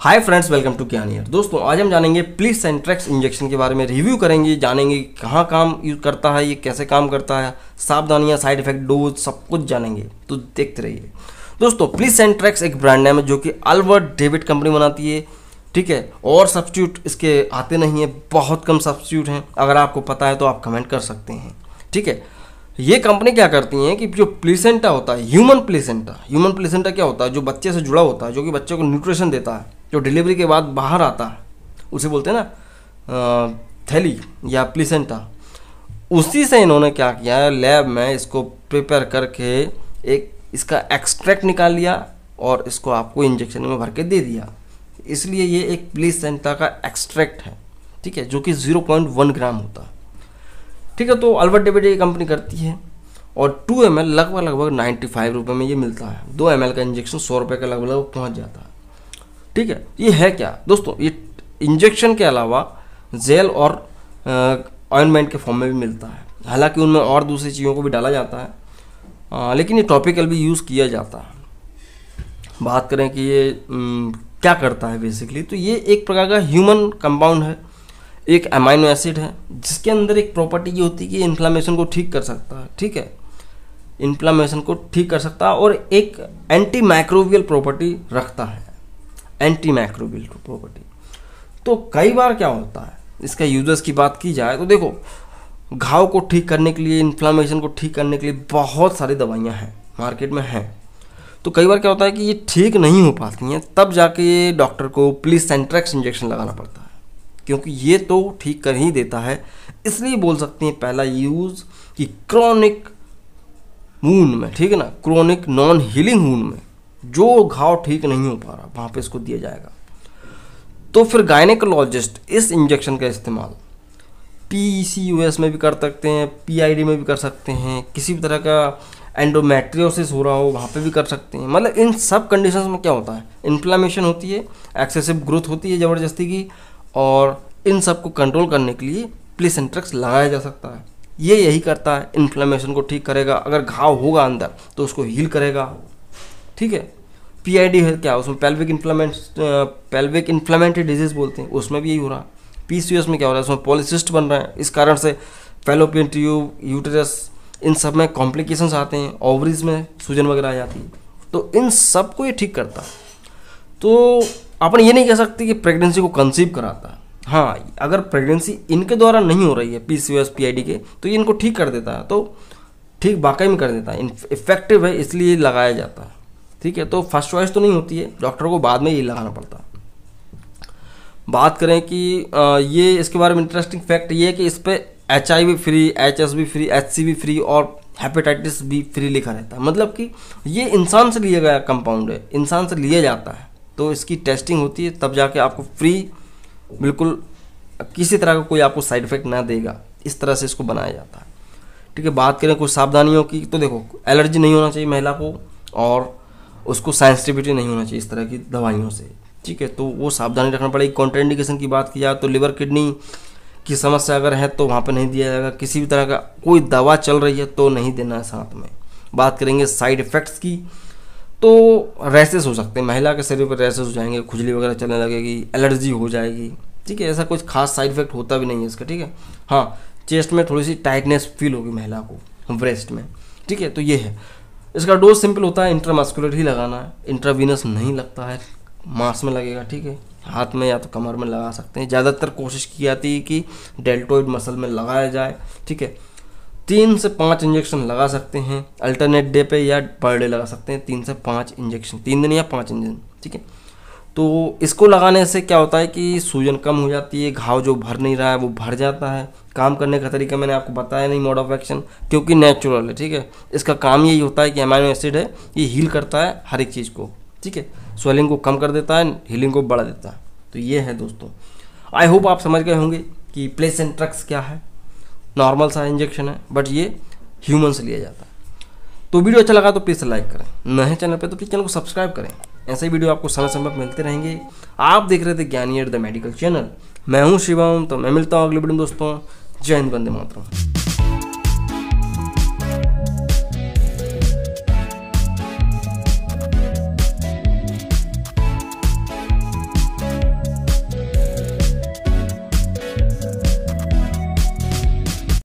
hi friends welcome to क्या दोस्तों आज हम जानेंगे प्लीज सेंट्रेक्स इंजेक्शन के बारे में रिव्यू करेंगे जानेंगे कहाँ काम यूज करता है ये कैसे काम करता है सावधानियाँ साइड इफेक्ट डोज सब कुछ जानेंगे तो देखते रहिए दोस्तों प्लीज सेंट्रेक्स एक ब्रांड नेम है जो कि अलवर्ट डेविड कंपनी बनाती है ठीक है और सब्सिट्यूट इसके आते नहीं है बहुत कम सब्सिट्यूट हैं अगर आपको पता है तो आप कमेंट कर सकते हैं ठीक है ये कंपनी क्या करती हैं कि जो प्लीसेंटा होता है ह्यूमन प्लीसेंटा ह्यूमन प्लीसेंटा क्या होता है जो बच्चे से जुड़ा होता है जो कि बच्चे को न्यूट्रिशन देता है जो डिलीवरी के बाद बाहर आता है उसे बोलते हैं ना थैली या प्लीसेंटा उसी से इन्होंने क्या किया लैब में इसको प्रिपेयर करके एक इसका एक्सट्रैक्ट निकाल लिया और इसको आपको इंजेक्शन में भर के दे दिया इसलिए ये एक प्लेसेंटा का एक्सट्रैक्ट है ठीक है जो कि 0.1 ग्राम होता है ठीक है तो अल्बर्ट डेविड ये कंपनी करती है और टू एम लगभग लगभग नाइन्टी फाइव रुपये में ये मिलता है दो एम का इंजेक्शन सौ रुपये का लगभग लगभग पहुँच जाता है ठीक है ये है क्या दोस्तों ये इंजेक्शन के अलावा जेल और ऑइनमेंट के फॉर्म में भी मिलता है हालांकि उनमें और दूसरी चीज़ों को भी डाला जाता है आ, लेकिन ये टॉपिकल भी यूज़ किया जाता है बात करें कि ये न, क्या करता है बेसिकली तो ये एक प्रकार का ह्यूमन कंपाउंड है एक अमाइनो एसिड है जिसके अंदर एक प्रॉपर्टी ये होती है कि इन्फ्लामेशन को ठीक कर सकता है ठीक है इन्फ्लामेशन को ठीक कर सकता है और एक एंटी माइक्रोवियल प्रॉपर्टी रखता है एंटी माइक्रोबियल प्रॉपर्टी तो कई बार क्या होता है इसका यूजर्स की बात की जाए तो देखो घाव को ठीक करने के लिए इन्फ्लामेशन को ठीक करने के लिए बहुत सारी दवाइयाँ हैं मार्केट में हैं तो कई बार क्या होता है कि ये ठीक नहीं हो पाती हैं तब जाके डॉक्टर को प्लीज सेंट्रैक्स इंजेक्शन लगाना पड़ता है क्योंकि ये तो ठीक कर ही देता है इसलिए बोल सकते हैं पहला यूज़ कि क्रॉनिक मून में ठीक है ना क्रॉनिक नॉन हीलिंग मून में जो घाव ठीक नहीं हो पा रहा वहाँ पे इसको दिया जाएगा तो फिर गायनेकोलॉजिस्ट इस इंजेक्शन का इस्तेमाल पी सी में भी कर सकते हैं पी आई डी में भी कर सकते हैं किसी भी तरह का एंडोमेट्रियोसिस हो रहा हो वहाँ पे भी कर सकते हैं मतलब इन सब कंडीशन में क्या होता है इन्फ्लामेशन होती है एक्सेसिव ग्रोथ होती है ज़बरदस्ती की और इन सब को कंट्रोल करने के लिए प्लेसेंट्रक्स लगाया जा सकता है ये यही करता है इन्फ्लामेशन को ठीक करेगा अगर घाव होगा अंदर तो उसको हील करेगा ठीक है पीआईडी है क्या उसमें pelvic inflammation pelvic inflammatory disease बोलते हैं उसमें भी यही हो रहा है पीसीओएस में क्या हो रहा है उसमें पॉलिसिस्ट बन रहा है इस कारण से फेलोपियन ट्यूब यूटेरस इन सब में कॉम्प्लिकेशंस आते हैं ओवरीज में सूजन वगैरह आ जाती है तो इन सब को ये ठीक करता तो अपन ये नहीं कह सकते कि प्रेगनेंसी को कंसीव कराता हाँ अगर प्रेगनेंसी इनके द्वारा नहीं हो रही है P C S P I D के तो ये इनको ठीक कर देता है तो ठीक वाकई में कर देता है इफेक्टिव है इसलिए लगाया जाता है ठीक है तो फर्स्ट चॉइस तो नहीं होती है डॉक्टर को बाद में ये लगाना पड़ता बात करें कि ये इसके बारे में इंटरेस्टिंग फैक्ट ये है कि इस पर H free H free H free और हेपेटाइटिस भी फ्री लिखा रहता है मतलब कि ये इंसान से लिया गया कंपाउंड है इंसान से लिया जाता है तो इसकी टेस्टिंग होती है तब जाके आपको फ्री बिल्कुल किसी तरह का कोई आपको साइड इफेक्ट ना देगा इस तरह से इसको बनाया जाता है ठीक है बात करें कुछ सावधानियों की तो देखो एलर्जी नहीं होना चाहिए महिला को और उसको सेंसिटिविटी नहीं होना चाहिए इस तरह की दवाइयों से ठीक है तो वो सावधानी रखना पड़ेगी कॉन्ट्रेंडिकेशन की बात की जाए तो लिवर किडनी की समस्या अगर है तो वहाँ पर नहीं दिया जाएगा किसी भी तरह का कोई दवा चल रही है तो नहीं देना है साथ में बात करेंगे साइड इफ़ेक्ट्स की तो रैसेस हो सकते हैं महिला के शरीर पर रैसेस हो जाएंगे खुजली वगैरह चलने लगेगी एलर्जी हो जाएगी ठीक है ऐसा कुछ खास साइड इफेक्ट होता भी नहीं है इसका ठीक है हाँ चेस्ट में थोड़ी सी टाइटनेस फील होगी महिला को ब्रेस्ट में ठीक है तो ये है इसका डोज सिंपल होता है इंट्रामास्कुलर ही लगाना है इंट्रावीनस नहीं लगता है मांस में लगेगा ठीक है हाथ में या तो कमर में लगा सकते हैं ज़्यादातर कोशिश की जाती है कि डेल्टोइड मसल में लगाया जाए ठीक है तीन से पाँच इंजेक्शन लगा सकते हैं अल्टरनेट डे पे या पर डे लगा सकते हैं तीन से पाँच इंजेक्शन तीन दिन या पाँच इंजेक्शन ठीक है तो इसको लगाने से क्या होता है कि सूजन कम हो जाती है घाव जो भर नहीं रहा है वो भर जाता है काम करने का तरीका मैंने आपको बताया नहीं मोड ऑफ एक्शन क्योंकि नेचुरल है ठीक है इसका काम यही होता है कि अमाइनो एसिड है ये हील करता है हर एक चीज़ को ठीक है स्वेलिंग को कम कर देता है हीलिंग को बढ़ा देता है तो ये है दोस्तों आई होप आप समझ गए होंगे कि प्लेस एंड ट्रक्स क्या है नॉर्मल सा इंजेक्शन है बट ये ह्यूमन से लिया जाता है तो वीडियो अच्छा लगा तो प्लीज़ लाइक करें नए चैनल पर तो प्लीज़ चैनल को सब्सक्राइब करें ऐसे ही वीडियो आपको समय समय पर मिलते रहेंगे आप देख रहे थे ज्ञानी एट द मेडिकल चैनल मैं हूँ शिवम तो मैं मिलता हूँ अगले वीडियो में दोस्तों जय हिंद बंदे मातरम